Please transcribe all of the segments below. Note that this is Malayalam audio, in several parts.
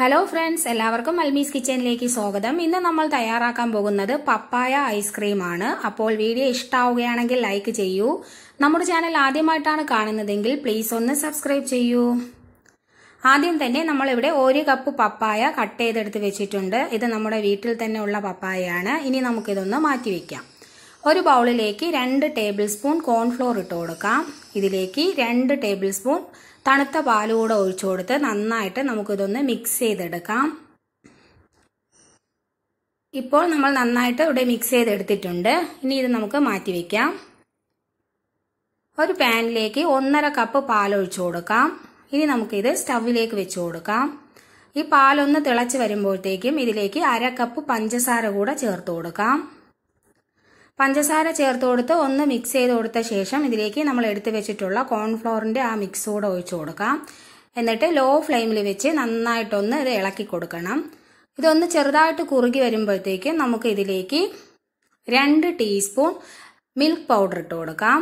ഹലോ ഫ്രണ്ട്സ് എല്ലാവർക്കും അൽമീസ് കിച്ചനിലേക്ക് സ്വാഗതം ഇന്ന് നമ്മൾ തയ്യാറാക്കാൻ പോകുന്നത് പപ്പായ ഐസ്ക്രീം ആണ് അപ്പോൾ വീഡിയോ ഇഷ്ടാവുകയാണെങ്കിൽ ലൈക്ക് ചെയ്യൂ നമ്മുടെ ചാനൽ ആദ്യമായിട്ടാണ് കാണുന്നതെങ്കിൽ പ്ലീസ് ഒന്ന് സബ്സ്ക്രൈബ് ചെയ്യൂ ആദ്യം തന്നെ നമ്മളിവിടെ ഒരു കപ്പ് പപ്പായ കട്ട് ചെയ്തെടുത്ത് വെച്ചിട്ടുണ്ട് ഇത് നമ്മുടെ വീട്ടിൽ തന്നെ ഉള്ള പപ്പായയാണ് ഇനി നമുക്കിതൊന്ന് മാറ്റി വെക്കാം ഒരു ബൗളിലേക്ക് രണ്ട് ടേബിൾ സ്പൂൺ കോൺഫ്ലോർ ഇട്ട് കൊടുക്കാം ഇതിലേക്ക് രണ്ട് ടേബിൾ സ്പൂൺ തണുത്ത പാൽ കൂടെ ഒഴിച്ചു കൊടുത്ത് നന്നായിട്ട് നമുക്കിതൊന്ന് മിക്സ് ചെയ്തെടുക്കാം ഇപ്പോൾ നമ്മൾ നന്നായിട്ട് ഇവിടെ മിക്സ് ചെയ്തെടുത്തിട്ടുണ്ട് ഇനി ഇത് നമുക്ക് മാറ്റി വെക്കാം ഒരു പാനിലേക്ക് ഒന്നര കപ്പ് പാൽ ഒഴിച്ചു കൊടുക്കാം ഇനി നമുക്കിത് സ്റ്റവിലേക്ക് വെച്ച് കൊടുക്കാം ഈ പാലൊന്ന് തിളച്ച് വരുമ്പോഴത്തേക്കും ഇതിലേക്ക് അര കപ്പ് പഞ്ചസാര കൂടെ ചേർത്ത് കൊടുക്കാം പഞ്ചസാര ചേർത്ത് കൊടുത്ത് ഒന്ന് മിക്സ് ചെയ്ത് കൊടുത്ത ശേഷം ഇതിലേക്ക് നമ്മൾ എടുത്തു വെച്ചിട്ടുള്ള കോൺഫ്ലോറിൻ്റെ ആ മിക്സ് കൂടെ ഒഴിച്ചു കൊടുക്കാം എന്നിട്ട് ലോ ഫ്ലെയിമിൽ വെച്ച് നന്നായിട്ടൊന്ന് ഇത് ഇളക്കി കൊടുക്കണം ഇതൊന്ന് ചെറുതായിട്ട് കുറുകി വരുമ്പോഴത്തേക്കും നമുക്ക് ഇതിലേക്ക് രണ്ട് ടീസ്പൂൺ മിൽക്ക് പൗഡർ ഇട്ട് കൊടുക്കാം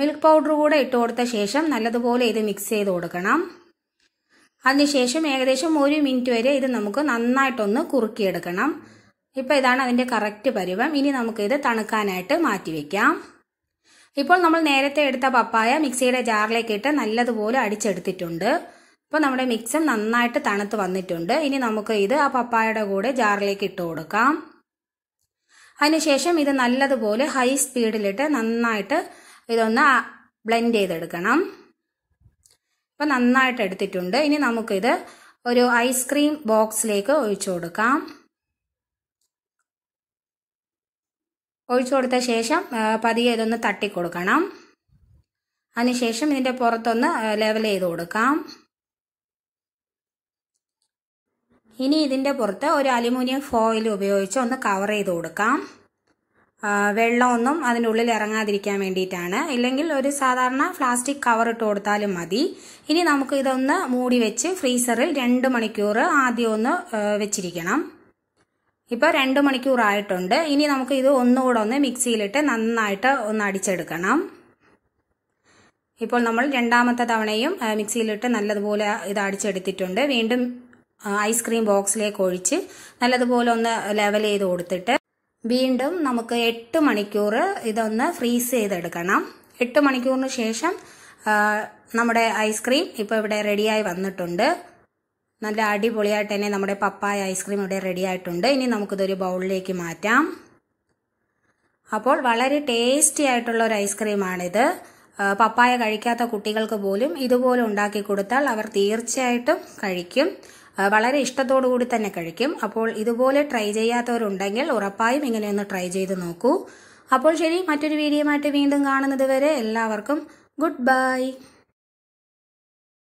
മിൽക്ക് പൗഡർ കൂടെ ഇട്ട് കൊടുത്ത ശേഷം നല്ലതുപോലെ ഇത് മിക്സ് ചെയ്ത് കൊടുക്കണം അതിനുശേഷം ഏകദേശം ഒരു മിനിറ്റ് വരെ ഇത് നമുക്ക് നന്നായിട്ടൊന്ന് കുറുക്കിയെടുക്കണം ഇപ്പോൾ ഇതാണ് അതിൻ്റെ കറക്റ്റ് പരുവം ഇനി നമുക്കിത് തണുക്കാനായിട്ട് മാറ്റിവെക്കാം ഇപ്പോൾ നമ്മൾ നേരത്തെ എടുത്ത പപ്പായ മിക്സിയുടെ ജാറിലേക്ക് ഇട്ട് നല്ലതുപോലെ അടിച്ചെടുത്തിട്ടുണ്ട് അപ്പോൾ നമ്മുടെ മിക്സും നന്നായിട്ട് തണുത്ത് വന്നിട്ടുണ്ട് ഇനി നമുക്ക് ഇത് ആ പപ്പായയുടെ കൂടെ ജാറിലേക്ക് ഇട്ട് കൊടുക്കാം അതിനുശേഷം ഇത് നല്ലതുപോലെ ഹൈ സ്പീഡിലിട്ട് നന്നായിട്ട് ഇതൊന്ന് ബ്ലെൻഡ് ചെയ്തെടുക്കണം അപ്പോൾ നന്നായിട്ട് എടുത്തിട്ടുണ്ട് ഇനി നമുക്കിത് ഒരു ഐസ്ക്രീം ബോക്സിലേക്ക് ഒഴിച്ചു കൊടുക്കാം ഒഴിച്ചു കൊടുത്ത ശേഷം പതിയെ ഇതൊന്ന് തട്ടിക്കൊടുക്കണം അതിനുശേഷം ഇതിൻ്റെ പുറത്തൊന്ന് ലെവൽ ചെയ്ത് കൊടുക്കാം ഇനി ഇതിൻ്റെ പുറത്ത് ഒരു അലുമിനിയം ഫോയിൽ ഉപയോഗിച്ച് ഒന്ന് കവർ ചെയ്ത് കൊടുക്കാം വെള്ളമൊന്നും അതിനുള്ളിൽ ഇറങ്ങാതിരിക്കാൻ വേണ്ടിയിട്ടാണ് ഇല്ലെങ്കിൽ ഒരു സാധാരണ പ്ലാസ്റ്റിക് കവർ ഇട്ട് കൊടുത്താലും മതി ഇനി നമുക്ക് ഇതൊന്ന് മൂടി വെച്ച് ഫ്രീസറിൽ രണ്ട് മണിക്കൂർ ആദ്യം ഒന്ന് വെച്ചിരിക്കണം ഇപ്പോൾ രണ്ട് മണിക്കൂറായിട്ടുണ്ട് ഇനി നമുക്ക് ഇത് ഒന്നുകൂടെ ഒന്ന് മിക്സിയിലിട്ട് നന്നായിട്ട് ഒന്ന് അടിച്ചെടുക്കണം ഇപ്പോൾ നമ്മൾ രണ്ടാമത്തെ തവണയും മിക്സിയിലിട്ട് നല്ലതുപോലെ ഇത് അടിച്ചെടുത്തിട്ടുണ്ട് വീണ്ടും ഐസ്ക്രീം ബോക്സിലേക്ക് ഒഴിച്ച് നല്ലതുപോലെ ഒന്ന് ലെവൽ ചെയ്ത് കൊടുത്തിട്ട് വീണ്ടും നമുക്ക് എട്ട് മണിക്കൂർ ഇതൊന്ന് ഫ്രീസ് ചെയ്തെടുക്കണം എട്ട് മണിക്കൂറിന് ശേഷം നമ്മുടെ ഐസ്ക്രീം ഇപ്പോൾ ഇവിടെ റെഡിയായി വന്നിട്ടുണ്ട് നല്ല അടിപൊളിയായിട്ട് തന്നെ നമ്മുടെ പപ്പായ ഐസ്ക്രീം ഇവിടെ റെഡി ആയിട്ടുണ്ട് ഇനി നമുക്കിതൊരു ബൗളിലേക്ക് മാറ്റാം അപ്പോൾ വളരെ ടേസ്റ്റി ആയിട്ടുള്ള ഒരു ഐസ്ക്രീമാണിത് പപ്പായ കഴിക്കാത്ത കുട്ടികൾക്ക് പോലും ഇതുപോലെ ഉണ്ടാക്കി കൊടുത്താൽ അവർ തീർച്ചയായിട്ടും കഴിക്കും വളരെ ഇഷ്ടത്തോടു കൂടി തന്നെ കഴിക്കും അപ്പോൾ ഇതുപോലെ ട്രൈ ചെയ്യാത്തവരുണ്ടെങ്കിൽ ഉറപ്പായും ഇങ്ങനെയൊന്ന് ട്രൈ ചെയ്ത് നോക്കൂ അപ്പോൾ ശരി മറ്റൊരു വീഡിയോ വീണ്ടും കാണുന്നത് വരെ എല്ലാവർക്കും ഗുഡ് ബൈ